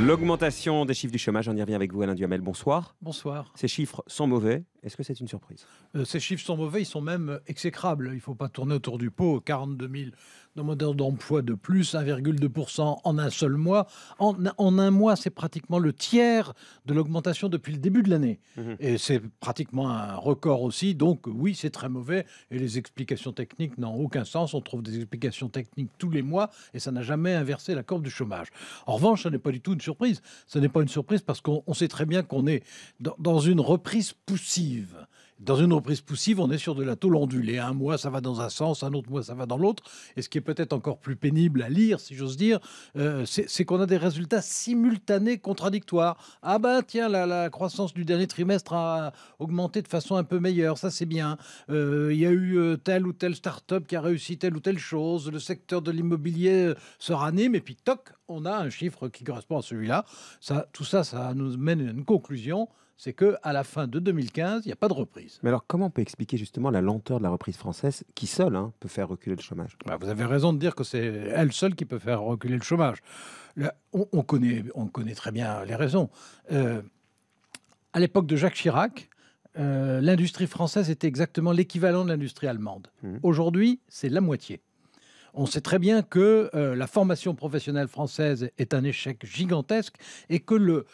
L'augmentation des chiffres du chômage, on y revient avec vous Alain Duhamel, bonsoir. Bonsoir. Ces chiffres sont mauvais, est-ce que c'est une surprise euh, Ces chiffres sont mauvais, ils sont même exécrables. Il ne faut pas tourner autour du pot. 42 000 demandeurs d'emploi de plus, 1,2% en un seul mois. En, en un mois, c'est pratiquement le tiers de l'augmentation depuis le début de l'année. Mhm. Et c'est pratiquement un record aussi. Donc oui, c'est très mauvais. Et les explications techniques n'ont aucun sens. On trouve des explications techniques tous les mois et ça n'a jamais inversé la courbe du chômage. En revanche, ce n'est pas du tout une surprise. Ce n'est pas une surprise parce qu'on sait très bien qu'on est dans, dans une reprise poussive massive Dans une reprise poussive, on est sur de la tôle ondulée. Un mois, ça va dans un sens, un autre mois, ça va dans l'autre. Et ce qui est peut-être encore plus pénible à lire, si j'ose dire, euh, c'est qu'on a des résultats simultanés, contradictoires. Ah ben tiens, la, croissance du dernier trimestre a augmenté de façon un peu meilleure, ça c'est bien. Euh, il y a eu euh, telle ou telle start-up qui a réussi telle ou telle chose. Le secteur de l'immobilier se ranime et puis toc, on a un chiffre qui correspond à celui-là. Ça, tout ça, ça nous mène à une conclusion, c'est que à la fin de 2015, il n'y a pas de reprise. Mais alors, comment on peut expliquer justement la lenteur de la reprise française qui seule hein, peut faire reculer le chômage bah, Vous avez raison de dire que c'est elle seule qui peut faire reculer le chômage. on, connaît, on connaît très bien les raisons. Euh, à l'époque de Jacques Chirac, euh, l'industrie française était exactement l'équivalent de l'industrie allemande. Mmh. Aujourd'hui, c'est la moitié. On sait très bien que euh, la formation professionnelle française est un échec gigantesque et que le,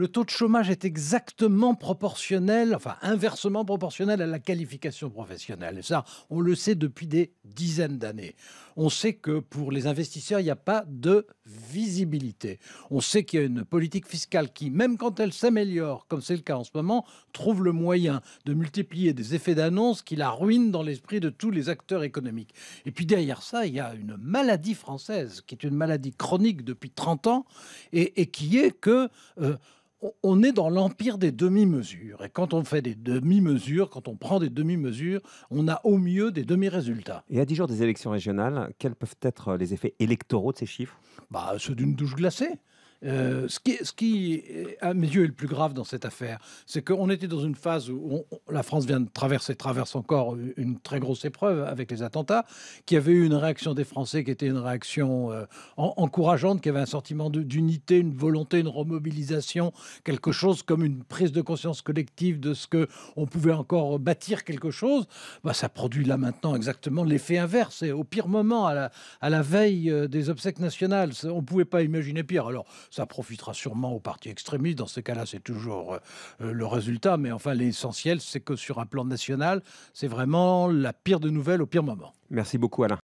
le taux de chômage est exactement proportionnel, enfin inversement proportionnel à la qualification professionnelle. Et ça, on le sait depuis des dizaines d'années. On sait que pour les investisseurs, il n'y a pas de visibilité. On sait qu'il y a une politique fiscale qui, même quand elle s'améliore, comme c'est le cas en ce moment, trouve le moyen de multiplier des effets d'annonce qui la ruinent dans l'esprit de tous les acteurs économiques. Et puis derrière ça, il y a une maladie française qui est une maladie chronique depuis 30 ans et, qui est que... Euh, on est dans l'empire des demi-mesures. Et quand on fait des demi-mesures, quand on prend des demi-mesures, on a au mieux des demi-résultats. Et à 10 jours des élections régionales, quels peuvent être les effets électoraux de ces chiffres bah, Ceux d'une douche glacée. Euh, ce, qui, ce qui, à mes yeux, est le plus grave dans cette affaire, c'est qu'on était dans une phase où la France vient de traverser, traverse encore une très grosse épreuve avec les attentats, qui avait eu une réaction des Français qui était une réaction euh, encourageante, qui avait un sentiment d'unité, une volonté, une remobilisation, quelque chose comme une prise de conscience collective de ce que on pouvait encore bâtir quelque chose. Bah, ça produit là maintenant exactement l'effet inverse. au pire moment, à la, à la veille euh, des obsèques nationales, on ne pouvait pas imaginer pire. Alors, ça profitera sûrement aux partis extrémistes. Dans ces cas-là, c'est toujours euh, euh, le résultat. Mais enfin, l'essentiel, c'est que sur un plan national, c'est vraiment la pire de nouvelles au pire moment. Merci beaucoup, Alain.